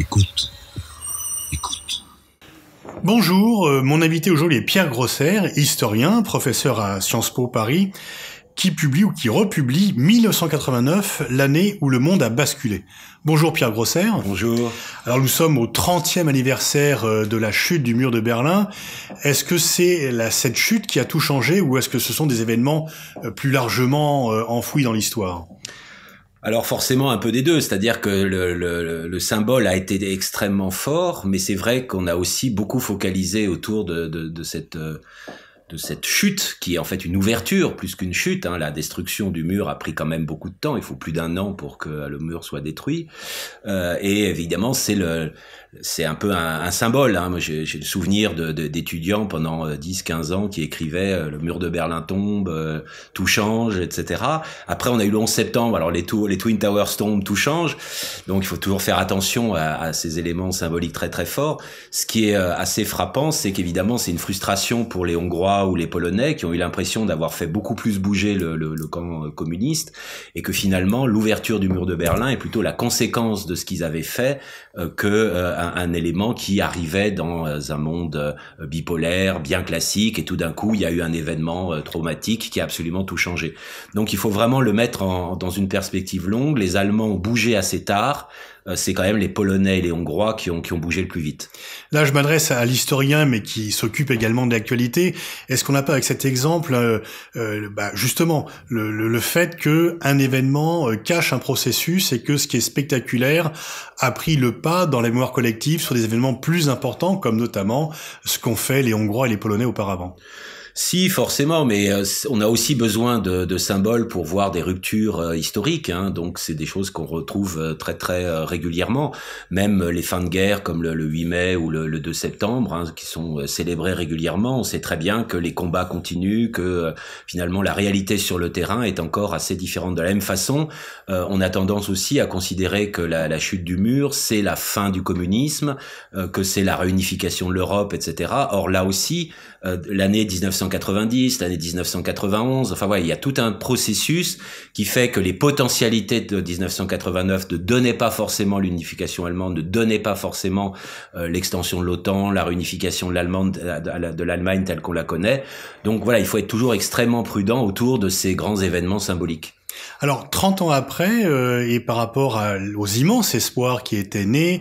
Écoute. Écoute. Bonjour, euh, mon invité aujourd'hui est Pierre Grosser, historien, professeur à Sciences Po Paris qui publie ou qui republie 1989, l'année où le monde a basculé. Bonjour Pierre Grosser. Bonjour. Alors nous sommes au 30e anniversaire euh, de la chute du mur de Berlin. Est-ce que c'est cette chute qui a tout changé ou est-ce que ce sont des événements euh, plus largement euh, enfouis dans l'histoire alors forcément un peu des deux, c'est-à-dire que le, symbole a été extrêmement fort, mais c'est vrai qu'on a aussi beaucoup focalisé autour de, de cette de cette chute qui est en fait une ouverture plus qu'une chute. Hein. La destruction du mur a pris quand même beaucoup de temps. Il faut plus d'un an pour que le mur soit détruit. Euh, et évidemment, c'est le, c'est un peu un, symbole. Hein. Moi, j'ai, le souvenir d'étudiants pendant 10-15 euh, ans qui écrivaient euh, le mur de Berlin tombe, tout change, etc. Après, on a eu le 11 septembre. Alors les, les Twin Towers tombent, tout change. Donc il faut toujours faire attention à, à ces éléments symboliques très très forts. Ce qui est assez frappant, c'est qu'évidemment, c'est une frustration pour les Hongrois ou les Polonais qui ont eu l'impression d'avoir fait beaucoup plus bouger le, camp euh, communiste et que finalement l'ouverture du mur de Berlin est plutôt la conséquence de ce qu'ils avaient fait qu'un euh, que euh, un, élément qui arrivait dans un monde bipolaire bien classique et tout d'un coup il y a eu un événement traumatique qui a absolument tout changé. Donc il faut vraiment le mettre dans une perspective longue. Les Allemands ont bougé assez tard. Euh, c'est quand même les Polonais et les Hongrois qui ont, qui ont bougé le plus vite. Là, je m'adresse à l'historien, mais qui s'occupe également de l'actualité. Est-ce qu'on n'a pas avec cet exemple, euh, euh, bah, justement, le, fait que un événement cache un processus et que ce qui est spectaculaire a pris le pas dans la mémoire collective sur des événements plus importants, comme notamment ce qu'ont fait les Hongrois et les Polonais auparavant si, forcément, mais euh, on a aussi besoin de, de symboles pour voir des ruptures euh, historiques. Hein, donc, c'est des choses qu'on retrouve euh, très très régulièrement. Même les fins de guerre comme le, 8 mai ou le, 2 septembre, hein, qui sont célébrées régulièrement, on sait très bien que les combats continuent, que finalement la réalité sur le terrain est encore assez différente. De la même façon, on a tendance aussi à considérer que la, la chute du mur, c'est la fin du communisme, que c'est la réunification de l'Europe, etc. Or là aussi, euh, l'année 1990, l'année 1991. Enfin voilà, il y a tout un processus qui fait que les potentialités de 1989 ne donnaient pas forcément l'unification allemande, ne donnaient pas forcément euh, l'extension de l'OTAN, la réunification de l'Allemagne telle qu'on la connaît. Donc voilà, il faut être toujours extrêmement prudent autour de ces grands événements symboliques. Alors, 30 ans après, euh, et par rapport aux immenses espoirs qui étaient nés,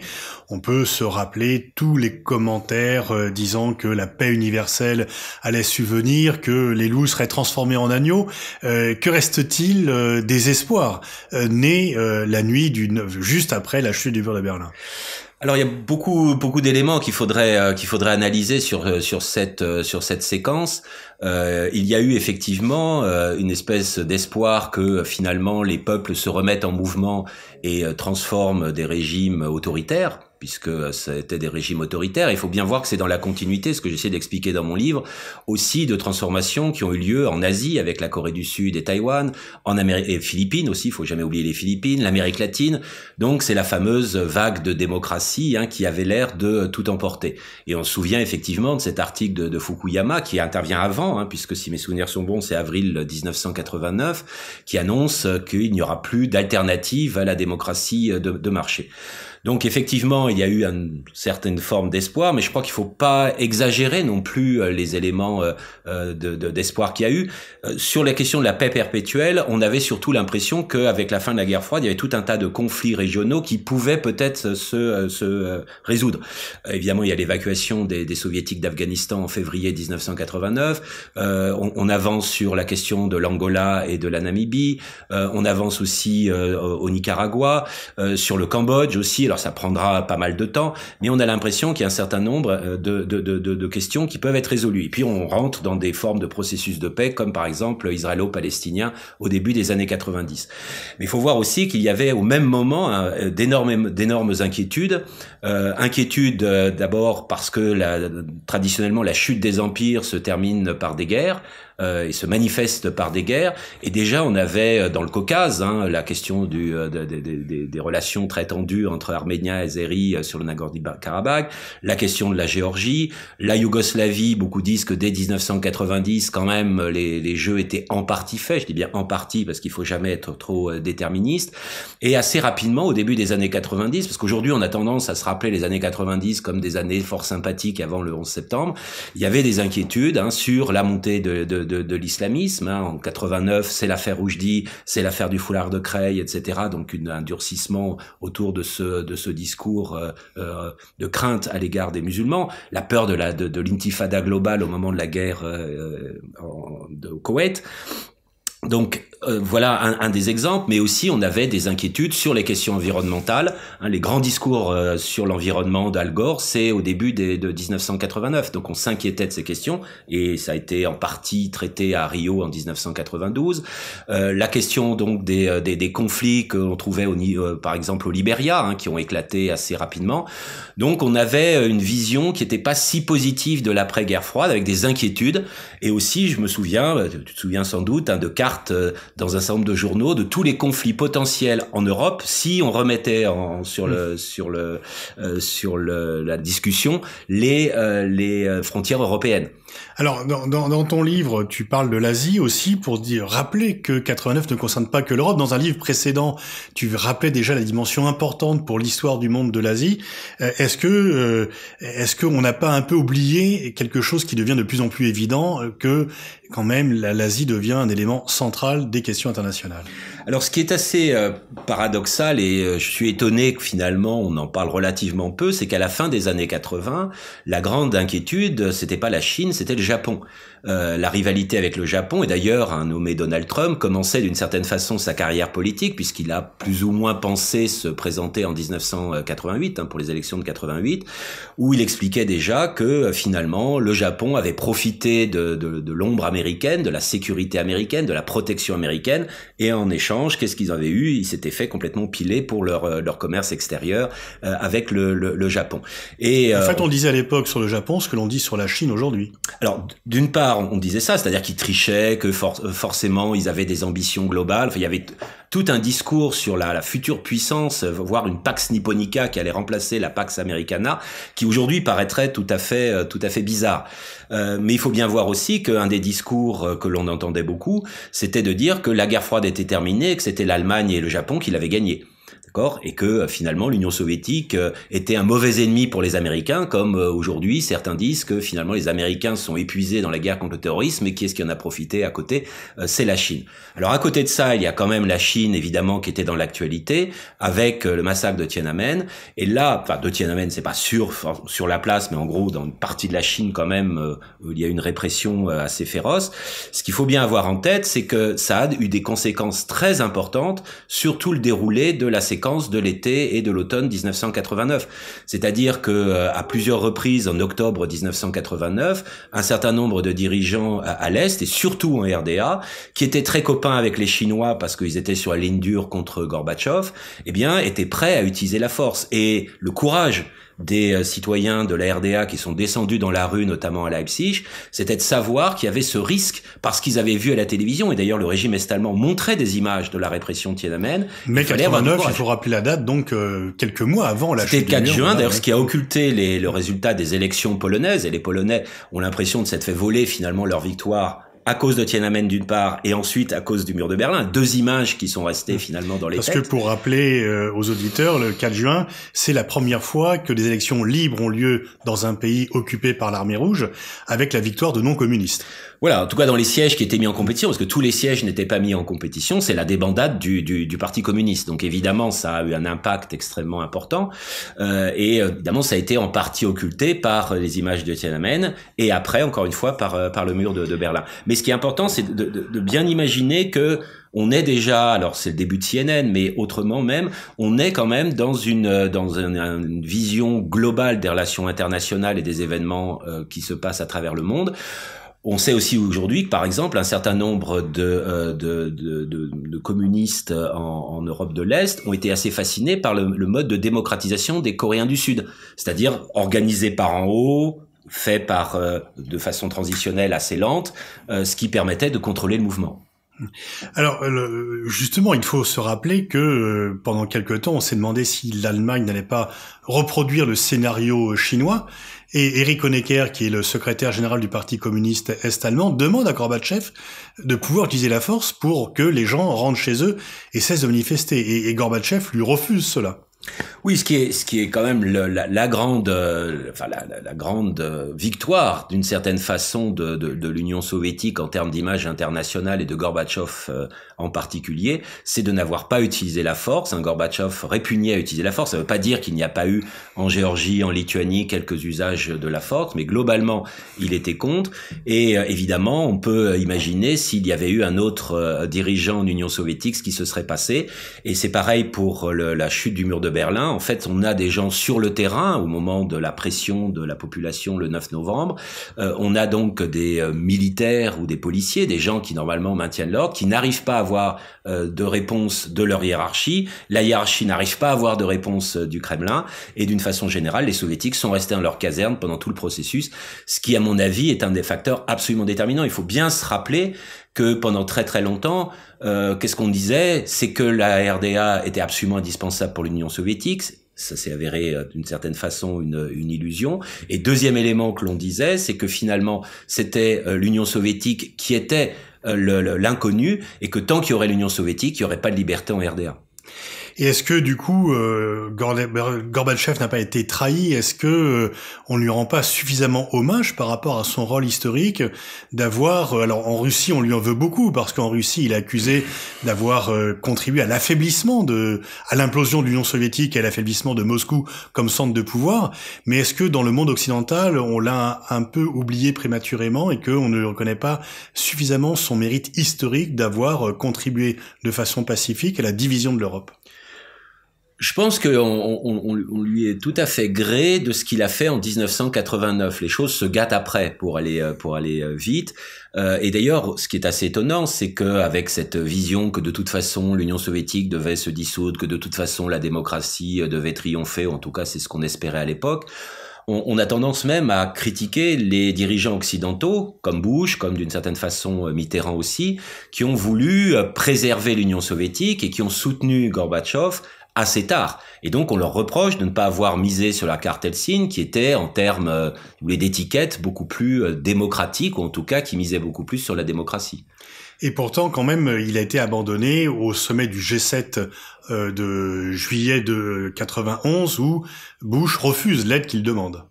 on peut se rappeler tous les commentaires euh, disant que la paix universelle allait subvenir, que les loups seraient transformés en agneaux. Euh, que reste-t-il des espoirs nés la nuit du juste après la chute du mur de Berlin alors il y a beaucoup beaucoup d'éléments qu'il faudrait euh, qu'il faudrait analyser sur euh, sur cette euh, sur cette séquence. il y a eu effectivement une espèce d'espoir que finalement les peuples se remettent en mouvement et transforment des régimes autoritaires puisque c'était euh, des régimes autoritaires. Il faut bien voir que c'est dans la continuité, ce que j'essaie d'expliquer dans mon livre, aussi de transformations qui ont eu lieu en Asie avec la Corée du Sud et Taïwan, en Amérique et Philippines aussi, il faut jamais oublier les Philippines, l'Amérique latine. Donc c'est la fameuse vague de démocratie hein, qui avait l'air de euh, tout emporter. Et on se souvient effectivement de cet article de, Fukuyama qui intervient avant, hein, puisque si mes souvenirs sont bons, c'est avril 1989, qui annonce euh, qu'il n'y aura plus d'alternative à la démocratie de marché. Donc effectivement, il y a eu une certaine forme d'espoir, mais je crois qu'il faut pas exagérer non plus euh, les éléments euh, euh, d'espoir de, qu'il y a eu. Sur la question de la paix perpétuelle, on avait surtout l'impression qu'avec la fin de la guerre froide, il y avait tout un tas de conflits régionaux qui pouvaient peut-être se, résoudre. Évidemment, il y a l'évacuation des, soviétiques d'Afghanistan en février 1989. on, avance sur la question de l'Angola et de la Namibie. on avance aussi au Nicaragua, sur le Cambodge aussi ça prendra pas mal de temps, mais on a l'impression qu'il y a un certain nombre euh, de, questions qui peuvent être résolues. Et puis, on rentre dans des formes de processus de paix, comme par exemple israélo-palestinien au début des années 90. Mais il faut voir aussi qu'il y avait au même moment hein, d'énormes, inquiétudes. Euh, inquiétudes euh, d'abord parce que traditionnellement, la chute des empires se termine par des guerres il euh, se manifeste par des guerres. Et déjà, on avait euh, dans le Caucase hein, la question du, euh, des relations très tendues entre Arménie et zéri sur le Nagorno-Karabakh, la question de la Géorgie, la Yougoslavie. Beaucoup disent que dès 1990, quand même, les, les jeux étaient en partie faits. Je dis bien en partie parce qu'il faut jamais être trop déterministe. Et assez rapidement, au début des années 90, parce qu'aujourd'hui, on a tendance à se rappeler les années 90 comme des années fort sympathiques avant le 11 septembre, il y avait des inquiétudes hein, sur la montée de de, l'islamisme. Hein. En 89, c'est l'affaire Oujdi, c'est l'affaire du foulard de Creil, etc. Donc un durcissement autour de ce, de ce discours euh, euh, de crainte à l'égard des musulmans, la peur de la de, l'intifada globale au moment de la guerre euh, de, au Koweït. Donc euh, voilà un, des exemples, mais aussi on avait des inquiétudes sur les questions environnementales. Hein, les grands discours euh, sur l'environnement d'Al Gore, c'est au début des, de 1989. Donc on s'inquiétait de ces questions et ça a été en partie traité à Rio en 1992. Euh, la question donc des, des, des conflits qu'on trouvait au, par exemple au Liberia, hein, qui ont éclaté assez rapidement. Donc on avait une vision qui n'était pas si positive de l'après-guerre froide, avec des inquiétudes. Et aussi, je me souviens, tu te souviens sans doute, hein, de cartes dans un certain nombre de journaux de tous les conflits potentiels en Europe si on remettait sur le mm. sur le euh, sur le, la discussion les euh, les euh, frontières européennes. Alors, dans, ton livre, tu parles de l'Asie aussi pour dire, rappeler que 89 ne concerne pas que l'Europe. Dans un livre précédent, tu rappelais déjà la dimension importante pour l'histoire du monde de l'Asie. Euh, est-ce que, euh, est-ce qu'on n'a pas un peu oublié quelque chose qui devient de plus en plus évident euh, que quand même l'Asie devient un élément central des questions internationales? Alors, ce qui est assez euh, paradoxal, et euh, je suis étonné que finalement on en parle relativement peu, c'est qu'à la fin des années 80, la grande inquiétude, c'était pas la Chine, c'était le Japon. Euh, la rivalité avec le Japon. Et d'ailleurs, un nommé Donald Trump commençait d'une certaine façon sa carrière politique puisqu'il a plus ou moins pensé se présenter en 1988 hein, pour les élections de 88, où il expliquait déjà que euh, finalement le Japon avait profité de, de, de l'ombre américaine, de la sécurité américaine, de la protection américaine, et en échange, qu'est-ce qu'ils avaient eu Ils s'étaient fait complètement piler pour leur, euh, leur commerce extérieur avec le, le, le, Japon. Et en fait, on disait à l'époque sur le Japon ce que l'on dit sur la Chine aujourd'hui. Alors, d'une part on disait ça, c'est-à-dire qu'ils trichaient, que euh, forcément ils avaient des ambitions globales. Enfin, il y avait tout un discours sur la, future puissance, euh, voire une Pax Nipponica qui allait remplacer la Pax Americana, qui aujourd'hui paraîtrait tout à fait, euh, tout à fait bizarre. mais il faut bien voir aussi qu'un des discours que l'on entendait beaucoup, c'était de dire que la guerre froide était terminée, que c'était l'Allemagne et le Japon qui l'avaient gagnée. D'accord Et que euh, finalement l'Union soviétique euh, était un mauvais ennemi pour les Américains, comme euh, aujourd'hui certains disent que finalement les Américains sont épuisés dans la guerre contre le terrorisme et qui est-ce qui en a profité à côté C'est la Chine. Alors à côté de ça, il y a quand même la Chine évidemment qui était dans l'actualité avec le massacre de Tiananmen. Et là, enfin de Tiananmen, c'est pas sûr sur la place, mais en gros dans une partie de la Chine quand même il y a une répression assez féroce. Ce qu'il faut bien avoir en tête, c'est que ça a eu des conséquences très importantes sur tout le déroulé de la séquence de l'été et de l'automne 1989. C'est-à-dire que euh, à plusieurs reprises en octobre 1989, un certain nombre de dirigeants à, l'est et surtout en RDA, qui étaient très copains avec les Chinois parce qu'ils étaient sur la ligne dure contre Gorbatchev, eh bien étaient prêts à utiliser la force et le courage des euh, citoyens de la RDA qui sont descendus dans la rue, notamment à Leipzig, c'était de savoir qu'il y avait ce risque parce qu'ils avaient vu à la télévision, et d'ailleurs le régime est-allemand montrait des images de la répression tiananmen. Mais 89, il faut rappeler la date, donc euh, quelques mois avant la C'était 4 juin, d'ailleurs, ce qui a occulté les, le résultat des élections polonaises, et les Polonais ont l'impression de s'être fait voler finalement leur victoire à cause de Tiananmen d'une part, et ensuite à cause du mur de Berlin. Deux images qui sont restées finalement dans les Parce que pour rappeler euh, aux auditeurs, le 4 juin, c'est la première fois que des élections libres ont lieu dans un pays occupé par l'armée rouge, avec la victoire de non-communistes. Voilà, en tout cas dans les sièges qui étaient mis en compétition, parce que tous les sièges n'étaient pas mis en compétition, c'est la débandade du, du, du, Parti communiste. Donc évidemment, ça a eu un impact extrêmement important, euh, et euh, évidemment, ça a été en partie occulté par euh, les images de Tiananmen, et après, encore une fois, par, par le mur de, de Berlin. Mais ce qui est important, c'est de, bien imaginer que on est déjà, alors c'est le début de CNN, mais autrement même, on est quand même dans une euh, dans une, vision globale des relations internationales et des événements euh, qui se passent à travers le monde. On sait aussi aujourd'hui que, par exemple, un certain nombre de, euh, de, communistes en, Europe de l'Est ont été assez fascinés par le, le mode de démocratisation des Coréens du Sud, c'est-à-dire organisé par en haut, fait par euh, de façon transitionnelle assez lente, euh, ce qui permettait de contrôler le mouvement. Alors euh, justement, il faut se rappeler que pendant quelque temps, on s'est demandé si l'Allemagne n'allait pas reproduire le scénario chinois. Et Eric Honecker, qui est le secrétaire général du Parti communiste est-allemand, demande à Gorbatchev de pouvoir utiliser la force pour que les gens rentrent chez eux et cessent de manifester. et Gorbatchev lui refuse cela. Oui, ce qui est, ce qui est quand même la, grande, euh, enfin la, grande euh, victoire d'une certaine façon de, l'Union soviétique en termes d'image internationale et de Gorbatchev euh, en particulier, c'est de n'avoir pas utilisé la force. Gorbatchev répugnait à utiliser la force. Ça ne veut pas dire qu'il n'y a pas eu en Géorgie, en Lituanie quelques usages de la force, mais globalement, il était contre. Et évidemment, on peut imaginer s'il y avait eu un autre dirigeant en Union soviétique, ce qui se serait passé. Et c'est pareil pour la chute du mur de Berlin Berlin, en fait, on a des gens sur le terrain au moment de la pression de la population le 9 novembre. Euh, on a donc des euh, militaires ou des policiers, des gens qui normalement maintiennent l'ordre, qui n'arrivent pas à avoir euh, de réponse de leur hiérarchie. La hiérarchie n'arrive pas à avoir de réponse du Kremlin. Et d'une façon générale, les soviétiques sont restés dans leur caserne pendant tout le processus, ce qui, à mon avis, est un des facteurs absolument déterminants. Il faut bien se rappeler que pendant très très longtemps, euh, qu'est-ce qu'on disait C'est que la RDA était absolument indispensable pour l'Union soviétique. Ça s'est avéré euh, d'une certaine façon une, illusion. Et deuxième élément que l'on disait, c'est que finalement, c'était euh, l'Union soviétique qui était l'inconnu et que tant qu'il y aurait l'Union soviétique, il n'y aurait pas de liberté en RDA. Et est-ce que du coup euh, Gorbatchev n'a pas été trahi Est-ce que euh, on lui rend pas suffisamment hommage par rapport à son rôle historique d'avoir euh, alors en Russie on lui en veut beaucoup parce qu'en Russie il est accusé d'avoir contribué à l'affaiblissement de à l'implosion de l'Union soviétique et à l'affaiblissement de Moscou comme centre de pouvoir. Mais est-ce que dans le monde occidental on l'a un, peu oublié prématurément et qu'on ne reconnaît pas suffisamment son mérite historique d'avoir contribué de façon pacifique à la division de l'Europe je pense qu'on on, lui est tout à fait gré de ce qu'il a fait en 1989. Les choses se gâtent après pour aller euh, pour aller euh, vite. Euh, et d'ailleurs, ce qui est assez étonnant, c'est que avec cette vision que de toute façon l'Union soviétique devait se dissoudre, que de toute façon la démocratie devait triompher, en tout cas c'est ce qu'on espérait à l'époque on, a tendance même à critiquer les dirigeants occidentaux, comme Bush, comme d'une certaine façon Mitterrand aussi, qui ont voulu préserver l'Union soviétique et qui ont soutenu Gorbatchev assez tard. Et donc, on leur reproche de ne pas avoir misé sur la carte Helsinki, qui était, en termes euh, d'étiquette, beaucoup plus euh, démocratique, ou en tout cas, qui misait beaucoup plus sur la démocratie. Et pourtant, quand même, euh, il a été abandonné au sommet du G7 de juillet de 91, où Bush refuse l'aide qu'il demande.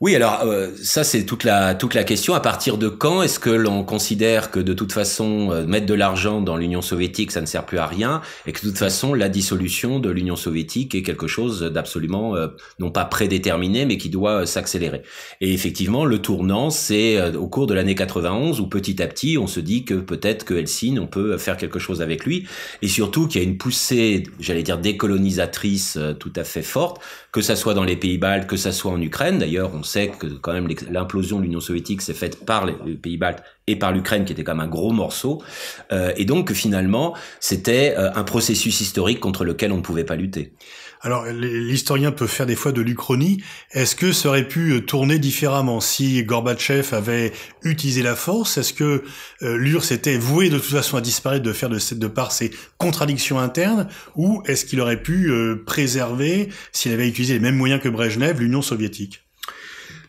Oui, alors euh, ça c'est toute la toute la question. À partir de quand est-ce que l'on considère que de toute façon euh, mettre de l'argent dans l'Union soviétique ça ne sert plus à rien et que de toute façon la dissolution de l'Union soviétique est quelque chose d'absolument euh, non pas prédéterminé mais qui doit s'accélérer. Et effectivement le tournant c'est au cours de l'année 91 où petit à petit on se dit que peut-être que Helsinki on peut faire quelque chose avec lui et surtout qu'il y a une poussée j'allais dire décolonisatrice tout à fait forte que ça soit dans les pays baltes, que ça soit en Ukraine. D'ailleurs, on sait que quand même l'implosion de l'Union soviétique s'est faite par les pays baltes et par l'Ukraine qui était comme un gros morceau. Euh, et donc finalement, c'était euh, un processus historique contre lequel on ne pouvait pas lutter. Alors l'historien peut faire des fois de l'Uchronie. Est-ce que ça aurait pu euh, tourner différemment si Gorbatchev avait utilisé la force Est-ce que l'URSS était vouée de toute façon à disparaître de faire de, de part ses contradictions internes Ou est-ce qu'il aurait pu préserver, s'il avait utilisé les mêmes moyens que Brejnev, l'Union soviétique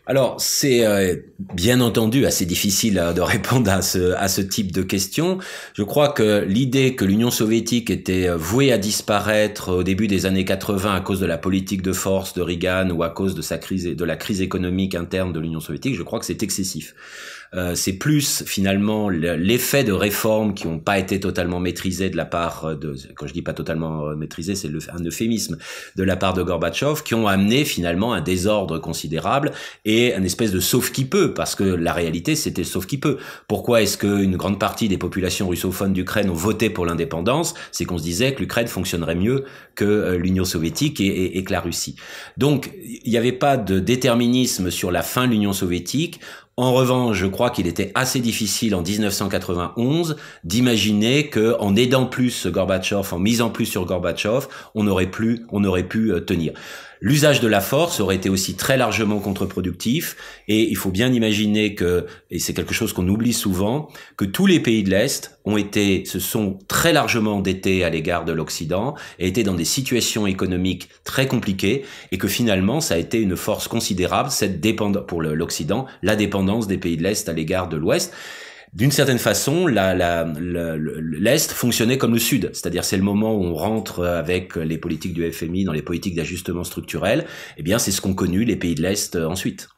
alors, c'est euh, bien entendu assez difficile hein, de répondre à ce, type de questions. Je crois que l'idée que l'Union soviétique était euh, vouée à disparaître au début des années 80 à cause de la politique de force de Reagan ou à cause de, sa crise, de la crise économique interne de l'Union soviétique, je crois que c'est excessif. Euh, c'est plus finalement l'effet de réformes qui n'ont pas été totalement maîtrisées de la part euh, de, quand je dis pas totalement euh, maîtrisées, c'est un euphémisme, de la part de Gorbatchev, qui ont amené finalement un désordre considérable et un espèce de sauf qui peut, parce que la réalité c'était sauf qui peut. Pourquoi est-ce qu'une grande partie des populations russophones d'Ukraine ont voté pour l'indépendance C'est qu'on se disait que l'Ukraine fonctionnerait mieux que l'Union soviétique et, et, que la Russie. Donc il n'y avait pas de déterminisme sur la fin de l'Union soviétique. En revanche, je crois qu'il était assez difficile en 1991 d'imaginer que, en aidant plus Gorbatchev, en misant plus sur Gorbatchev, on aurait on aurait pu euh, tenir. L'usage de la force aurait été aussi très largement contre-productif et il faut bien imaginer que, et c'est quelque chose qu'on oublie souvent, que tous les pays de l'Est ont été, se sont très largement endettés à l'égard de l'Occident et étaient dans des situations économiques très compliquées et que finalement ça a été une force considérable, cette dépendance, pour l'Occident, la dépendance des pays de l'Est à l'égard de l'Ouest d'une certaine façon, l'Est la, fonctionnait comme le Sud, c'est-à-dire c'est le moment où on rentre avec les politiques du FMI dans les politiques d'ajustement structurel. et eh bien, c'est ce qu'ont connu les pays de l'Est euh, ensuite.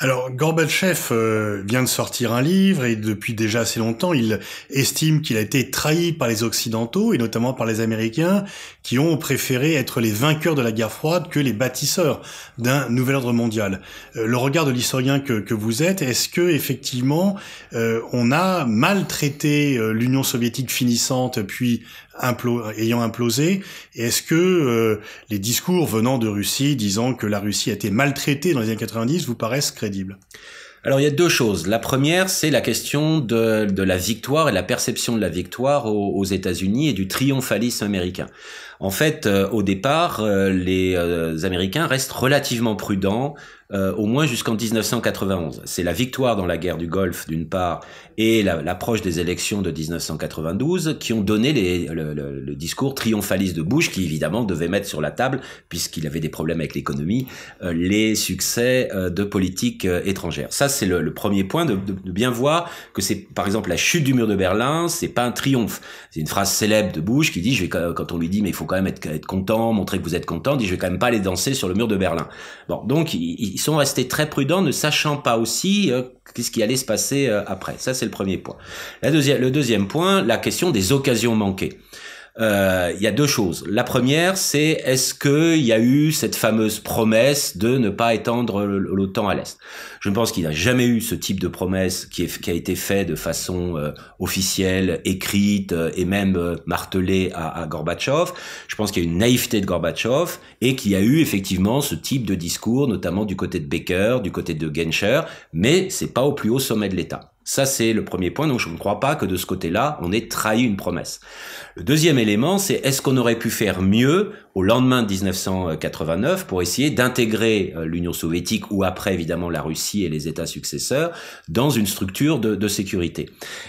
Alors, Gorbatchev euh, vient de sortir un livre et depuis déjà assez longtemps, il estime qu'il a été trahi par les Occidentaux et notamment par les Américains qui ont préféré être les vainqueurs de la guerre froide que les bâtisseurs d'un nouvel ordre mondial. Euh, le regard de l'historien que, que, vous êtes, est-ce que effectivement euh, on a maltraité l'Union soviétique finissante puis ayant implosé Est-ce que euh, les discours venant de Russie disant que la Russie a été maltraitée dans les années 90 vous paraissent crédibles alors il y a deux choses. La première, c'est la question de, la victoire et la perception de la victoire aux, aux États-Unis et du triomphalisme américain. En fait, euh, au départ, euh, les euh, Américains restent relativement prudents, au moins jusqu'en 1991. C'est la victoire dans la guerre du Golfe, d'une part, et l'approche des élections de 1992 qui ont donné les, le, discours triomphaliste de Bush, qui évidemment devait mettre sur la table, puisqu'il avait des problèmes avec l'économie, les succès de politique étrangère. Ça, c'est le, premier point de, de, bien voir que c'est, par exemple, la chute du mur de Berlin, c'est pas un triomphe. C'est une phrase célèbre de Bush qui dit, je vais, quand on lui dit, mais il faut quand même être, content, montrer que vous êtes content, dit je vais quand même pas aller danser sur le mur de Berlin. Bon, donc ils, sont restés très prudents, ne sachant pas aussi euh, qu'est-ce qui allait se passer euh, après. Ça, c'est le premier point. La le deuxième point, la question des occasions manquées. Euh, il y a deux choses. La première, c'est est-ce qu'il y a eu cette fameuse promesse de ne pas étendre l'OTAN à l'Est Je pense qu'il n'y a jamais eu ce type de promesse qui, a été fait de façon euh, officielle, écrite euh, et même martelée à, à Gorbatchev. Je pense qu'il y a une naïveté de Gorbatchev et qu'il y a eu effectivement ce type de discours, notamment du côté de Baker, du côté de Genscher, mais c'est pas au plus haut sommet de l'État. Ça, c'est le premier point. Donc, je ne crois pas que de ce côté-là, on ait trahi une promesse. Le deuxième élément, c'est est-ce qu'on aurait pu faire mieux au lendemain de 1989 pour essayer d'intégrer euh, l'Union soviétique ou après, évidemment, la Russie et les États successeurs dans une structure de, sécurité.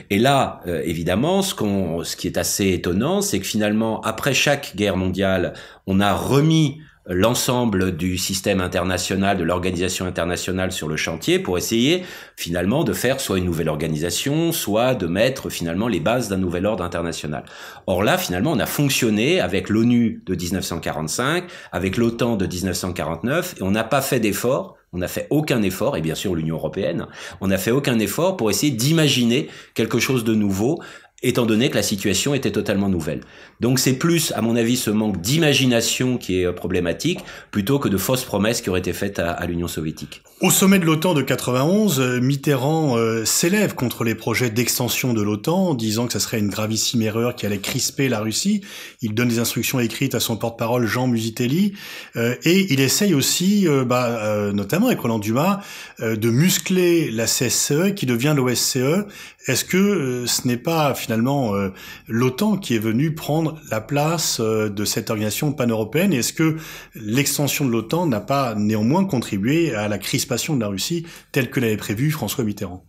Et là, euh, évidemment, ce qui est assez étonnant, c'est que finalement, après chaque guerre mondiale, on a remis l'ensemble du système international, de l'organisation internationale sur le chantier pour essayer finalement de faire soit une nouvelle organisation, soit de mettre finalement les bases d'un nouvel ordre international. Or là, finalement, on a fonctionné avec l'ONU de 1945, avec l'OTAN de 1949, et on n'a pas fait d'effort on n'a fait aucun effort, et bien sûr l'Union européenne, on n'a fait aucun effort pour essayer d'imaginer quelque chose de nouveau étant donné que la situation était totalement nouvelle. Donc c'est plus, à mon avis, ce manque d'imagination qui est euh, problématique, plutôt que de fausses promesses qui auraient été faites à, l'Union soviétique. Au sommet de l'OTAN de 91, euh, Mitterrand euh, s'élève contre les projets d'extension de l'OTAN, disant que ce serait une gravissime erreur qui allait crisper la Russie. Il donne des instructions écrites à son porte-parole Jean Musitelli, et il essaye aussi, bah, notamment avec Roland Dumas, de muscler la CSCE qui devient l'OSCE est-ce que euh, ce n'est pas finalement euh, l'OTAN qui est venu prendre la place euh, de cette organisation pan-européenne Est-ce que l'extension de l'OTAN n'a pas néanmoins contribué à la crispation de la Russie telle que l'avait prévu François Mitterrand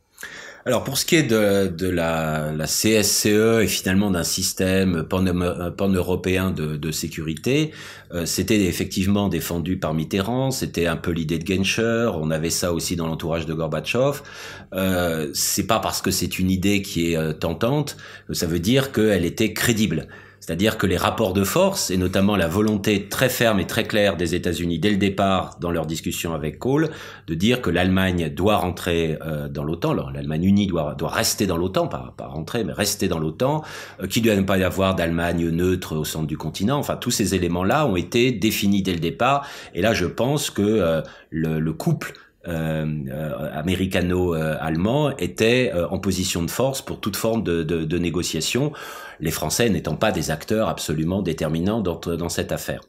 alors pour ce qui est de, la, CSCE et finalement d'un système euh, pan-européen de, sécurité, euh, c'était effectivement défendu par Mitterrand, c'était un peu l'idée de Genscher, on avait ça aussi dans l'entourage de Gorbatchev. Euh, c'est pas parce que c'est une idée qui est euh, tentante, ça veut dire qu'elle était crédible. C'est-à-dire que les rapports de force, et notamment la volonté très ferme et très claire des États-Unis dès le départ dans leur discussion avec Kohl, de dire que l'Allemagne doit rentrer euh, dans l'OTAN, l'Allemagne unie doit, doit rester dans l'OTAN, pas, rentrer, mais rester dans l'OTAN, euh, qu'il ne doit pas y avoir d'Allemagne neutre au centre du continent, enfin tous ces éléments-là ont été définis dès le départ, et là je pense que euh, le, le couple euh, euh, américano-allemand était euh, en position de force pour toute forme de, négociation, les Français n'étant pas des acteurs absolument déterminants dans cette affaire.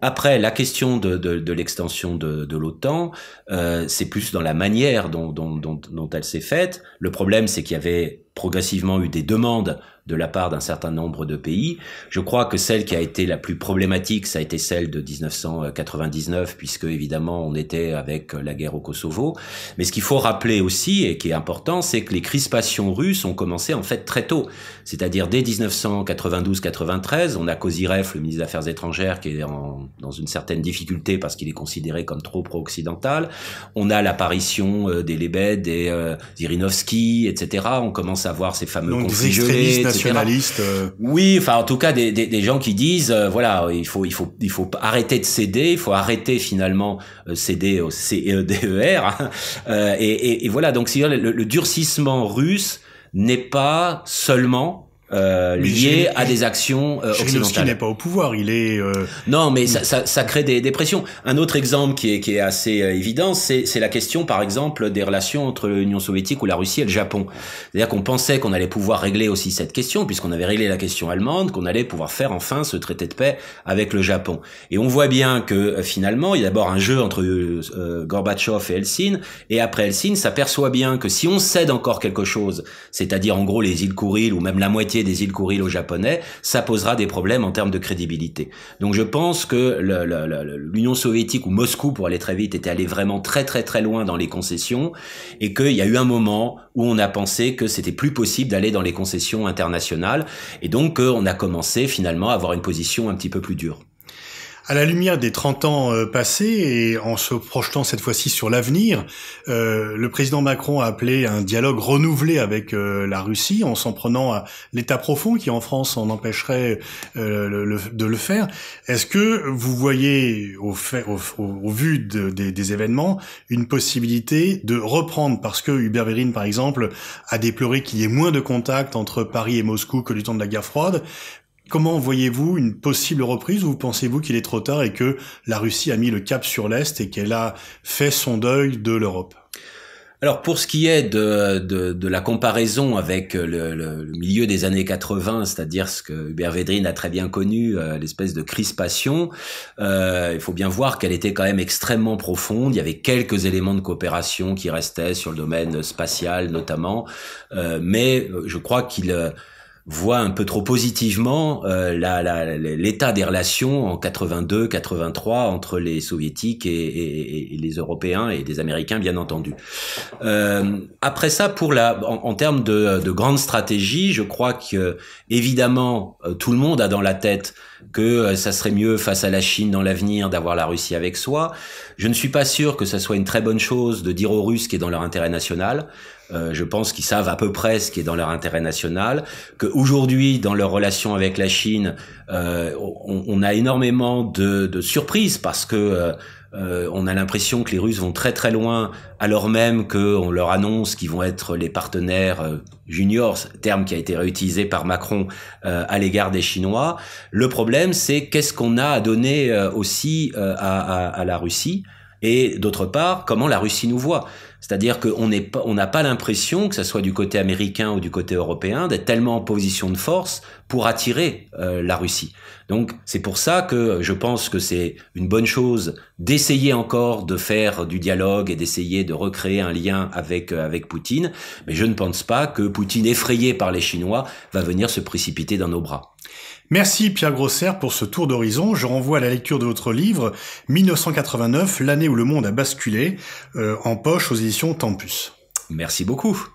Après, la question de, de, de l'extension de, de l'OTAN, euh, c'est plus dans la manière dont, dont, dont, dont elle s'est faite. Le problème, c'est qu'il y avait progressivement eu des demandes de la part d'un certain nombre de pays. Je crois que celle qui a été la plus problématique, ça a été celle de 1999, puisque évidemment on était avec la guerre au Kosovo. Mais ce qu'il faut rappeler aussi, et qui est important, c'est que les crispations russes ont commencé en fait très tôt. C'est-à-dire dès 1992-93, on a Kozirev, le ministre des Affaires étrangères, qui est en dans une certaine difficulté parce qu'il est considéré comme trop pro-occidental. On a l'apparition euh, des Lebed, des euh, etc. On commence à voir ces fameux Donc extrémistes nationalistes. Euh. Oui, enfin en tout cas des, des, des gens qui disent euh, voilà il faut il faut il faut arrêter de céder, il faut arrêter finalement céder au CEDER. Hein. et, et, voilà donc le, le durcissement russe n'est pas seulement euh, lié à des actions euh, qui n'est pas au pouvoir, il est. Euh, non, mais ça, ça, ça crée des, des, pressions. Un autre exemple qui est, qui est assez euh, évident, c'est la question, par exemple, des relations entre l'Union soviétique ou la Russie et le Japon. C'est-à-dire qu'on pensait qu'on allait pouvoir régler aussi cette question, puisqu'on avait réglé la question allemande, qu'on allait pouvoir faire enfin ce traité de paix avec le Japon. Et on voit bien que euh, finalement, il y a d'abord un jeu entre Gorbatchev et Helsinki, et après Helsinki, s'aperçoit bien que si on cède encore quelque chose, c'est-à-dire en gros les îles Kouril ou même la moitié des îles Kuril aux Japonais, ça posera des problèmes en termes de crédibilité. Donc je pense que l'Union soviétique ou Moscou, pour aller très vite, était allé vraiment très très très loin dans les concessions et qu'il y a eu un moment où on a pensé que c'était plus possible d'aller dans les concessions internationales et donc qu'on euh, a commencé finalement à avoir une position un petit peu plus dure. À la lumière des 30 ans euh, passés et en se projetant cette fois-ci sur l'avenir, euh, le président Macron a appelé à un dialogue renouvelé avec euh, la Russie en s'en prenant à l'état profond qui en France en empêcherait de le faire. Est-ce que vous voyez au, fait, au, vu des, événements une possibilité de reprendre parce que Hubert Vérine, par exemple a déploré qu'il y ait moins de contacts entre Paris et Moscou que du temps de la guerre froide Comment voyez-vous une possible reprise ou pensez-vous qu'il est trop tard et que la Russie a mis le cap sur l'Est et qu'elle a fait son deuil de l'Europe alors pour ce qui est de, de, la comparaison avec le, milieu des années 80, c'est-à-dire ce que Hubert Védrine a très bien connu, euh, l'espèce de crispation, euh, il faut bien voir qu'elle était quand même extrêmement profonde. Il y avait quelques éléments de coopération qui restaient sur le domaine spatial notamment, euh, mais je crois qu'il voit un peu trop positivement euh, l'état des relations en 82-83 entre les soviétiques et, les Européens et les Américains, bien entendu. Euh, après ça, pour la, en, termes de, de grande stratégie, je crois que évidemment euh, tout le monde a dans la tête que ça serait mieux face à la Chine dans l'avenir d'avoir la Russie avec soi. Je ne suis pas sûr que ça soit une très bonne chose de dire aux Russes qui est dans leur intérêt national. Euh, je pense qu'ils savent à peu près ce qui est dans leur intérêt national, qu'aujourd'hui, dans leur relation avec la Chine, euh, on, a énormément de, de surprises parce que euh, on a l'impression que les Russes vont très très loin, alors même qu'on leur annonce qu'ils vont être les partenaires juniors, terme qui a été réutilisé par Macron à l'égard des Chinois. Le problème, c'est qu'est-ce qu'on a à donner aussi à la Russie et d'autre part, comment la Russie nous voit. C'est-à-dire qu'on n'a pas l'impression, que ce soit du côté américain ou du côté européen, d'être tellement en position de force pour attirer euh, la Russie. Donc c'est pour ça que je pense que c'est une bonne chose d'essayer encore de faire du dialogue et d'essayer de recréer un lien avec euh, avec Poutine, mais je ne pense pas que Poutine effrayé par les Chinois va venir se précipiter dans nos bras. Merci Pierre Grosser pour ce tour d'horizon. Je renvoie à la lecture de votre livre 1989, l'année où le monde a basculé, euh, en poche aux éditions Tempus. Merci beaucoup.